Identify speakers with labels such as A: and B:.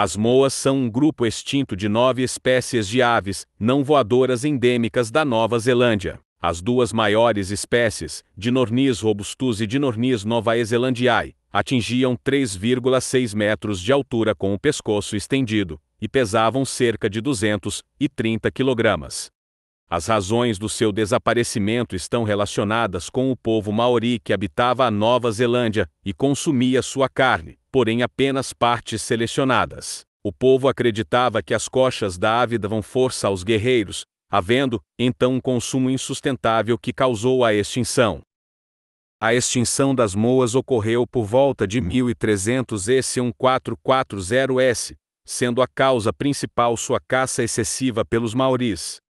A: As moas são um grupo extinto de nove espécies de aves não voadoras endêmicas da Nova Zelândia. As duas maiores espécies, Dinornis robustus e Dinornis novaezelandiae, atingiam 3,6 metros de altura com o pescoço estendido e pesavam cerca de 230 quilogramas. As razões do seu desaparecimento estão relacionadas com o povo maori que habitava a Nova Zelândia e consumia sua carne, porém apenas partes selecionadas. O povo acreditava que as coxas da ave davam força aos guerreiros, havendo, então, um consumo insustentável que causou a extinção. A extinção das moas ocorreu por volta de 1300 e 1440S, sendo a causa principal sua caça excessiva pelos maoris.